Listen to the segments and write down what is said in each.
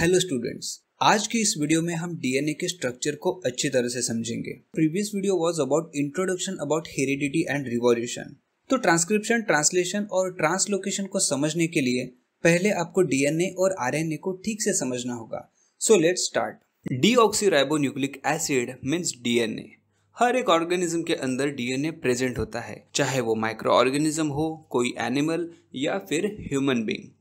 Hello students आज की इस वीडियो में हम डीएनए के स्ट्रक्चर को अच्छी तरह से समझेंगे previous video was about introduction about heredity and revolution तो ट्रांसक्रिप्शन ट्रांसलेशन और ट्रांसलोकेशन को समझने के लिए पहले आपको डीएनए और आरएनए को ठीक से समझना होगा so let start deoxyribonucleic acid means DNA हर एक ऑर्गेनिज्म के अंदर डीएनए प्रेजेंट होता है चाहे वो माइक्रो ऑर्गेनिज्म हो कोई एनिमल या फिर ह्यूमन बींग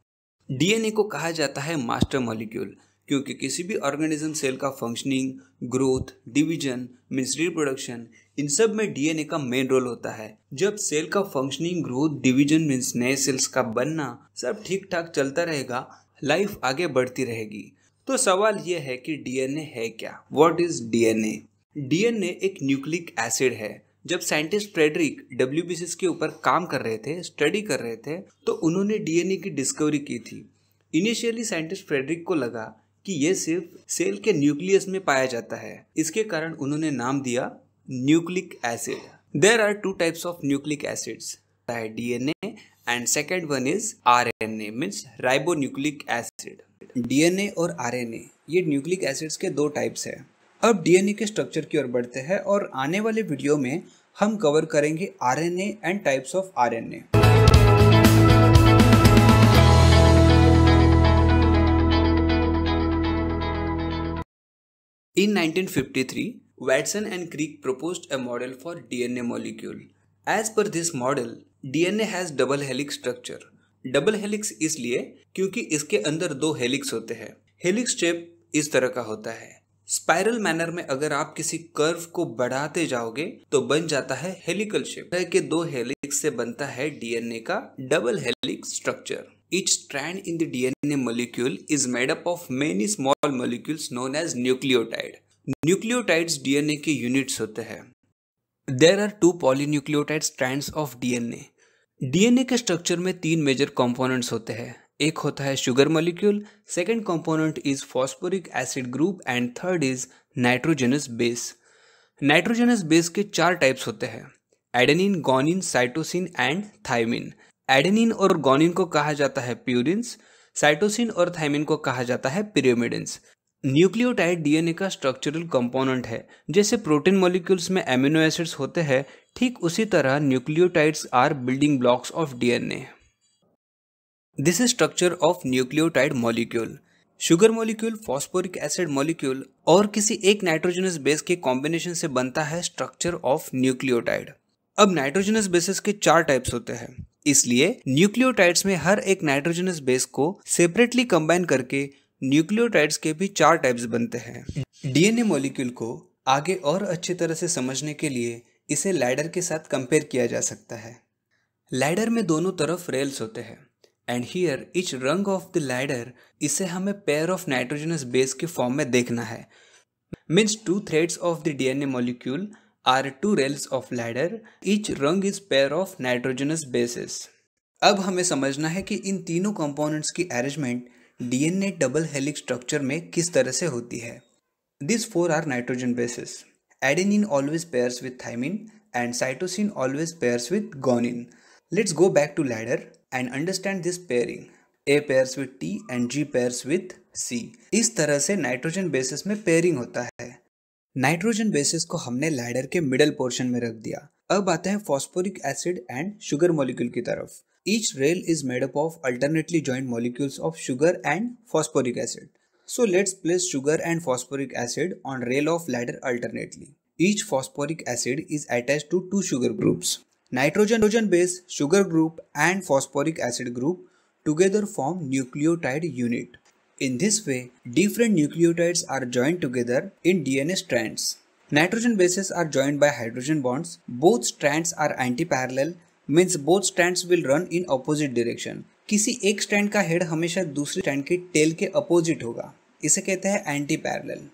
डीएनए को कहा जाता है मास्टर मॉलिक्यूल क्योंकि किसी भी ऑर्गेनिज्म सेल का functioning growth division means reproduction इन सब में डीएनए का मेन रोल होता है जब सेल का फंक्शनिंग ग्रोथ डिवीजन मीन्स नए सेल्स का बनना सब ठीक ठाक चलता रहेगा लाइफ आगे बढ़ती रहेगी तो सवाल यह है कि डीएनए है क्या वॉट इज डीएनए डीएनए एक न्यूक्लिक एसिड है जब साइंटिस्ट फ्रेडरिक डब्ल्यू के ऊपर काम कर रहे थे स्टडी कर रहे थे तो उन्होंने डीएनए की डिस्कवरी की थी इनिशियली साइंटिस्ट फ्रेडरिक को लगा कि यह सिर्फ सेल के न्यूक्लियस में पाया जाता है इसके कारण उन्होंने नाम दिया nucleic acid there are two types of nucleic acids DNA and second one is R N A means ribonucleic acid DNA और ए ये न्यूक्लिक एसिड्स के दो टाइप्स हैं अब डीएनए के स्ट्रक्चर की ओर बढ़ते हैं और आने वाले वीडियो में हम कवर करेंगे RNA and types of RNA. In 1953, Watson and Crick proposed a model for DNA molecule as per this model DNA has double helix structure double helix इसलिए क्योंकि इसके अंदर दो हेलिक्स होते हैं हेलिक्स शेप इस तरह का होता है स्पाइरल मैनर में अगर आप किसी कर्व को बढ़ाते जाओगे तो बन जाता है हेलिकल शेप के दो हेलिक्स से बनता है डीएनए का double helix structure each strand in the DNA molecule is made up of many small molecules known as nucleotide Nucleotides DNA के यूनिट्स होते हैं there are two polynucleotide strand of DNA DNA के structure में तीन major components होते हैं एक होता है sugar molecule second component is phosphoric acid group and third is nitrogenous base nitrogenous base के चार टाइप्स होते हैं adenine guanine cytosine and thymine adenine और गोनिन को कहा जाता है प्यूरिन्स साइटोसिन और थाइमिन को कहा जाता है पिरियोमिडिन्स न्यूक्लियोटाइड डीएनए का स्ट्रक्चरल कंपोनेंट है जैसे प्रोटीन मॉलिक्यूल्स में एमिनो एसिड्स होते हैं ठीक उसी तरह nucleotides are building blocks of DNA this is structure of nucleotide molecule sugar molecule phosphoric acid molecule और किसी एक नाइट्रोजनस बेस के कॉम्बिनेशन से बनता है स्ट्रक्चर ऑफ न्यूक्लियोटाइड अब नाइट्रोजनस बेसिस के चार टाइप्स होते हैं इसलिए न्यूक्लियोटाइड्स में हर एक नाइट्रोजनस बेस को सेपरेटली कंबाइन करके न्यूक्लियोटाइड्स के भी चार टाइप्स बनते हैं डीएनए मॉलिक्यूल को आगे और अच्छी तरह से समझने के लिए इसे लैडर के साथ कंपेयर किया जा सकता है लैडर में दोनों तरफ रेल्स होते हैं and here each rung of the ladder इसे हमें पेयर ऑफ नाइट्रोजनस बेस के फॉर्म में देखना है means two threads of the DNA molecule are two rails of ladder each rung is pair of nitrogenous bases अब हमें समझना है कि इन तीनों कंपोनेंट्स की arrangement DNA double helix structure में किस तरह से होती है this four are nitrogen bases adenine always pairs with thymine and cytosine always pairs with guanine let's go back to ladder and understand this pairing A pairs with T and G pairs with C इस तरह से nitrogen bases में pairing होता है nitrogen bases को हमने ladder के middle portion में रख दिया अब आते हैं phosphoric acid and sugar molecule की तरफ each rail is made up of alternately joint molecules of sugar and phosphoric acid so let's place sugar and phosphoric acid on rail of ladder alternately each phosphoric acid is attach to two sugar groups nitrogen base sugar group and phosphoric acid group together form nucleotide unit in this way different nucleotides are joint together in DNA strands nitrogen bases are joint by hydrogen bonds both strands are antiparallel means both strands will run in opposite direction किसी एक stand का head हमेशा दूसरे stand के tell के opposite होगा इसे कहते हैं एंटी पैरल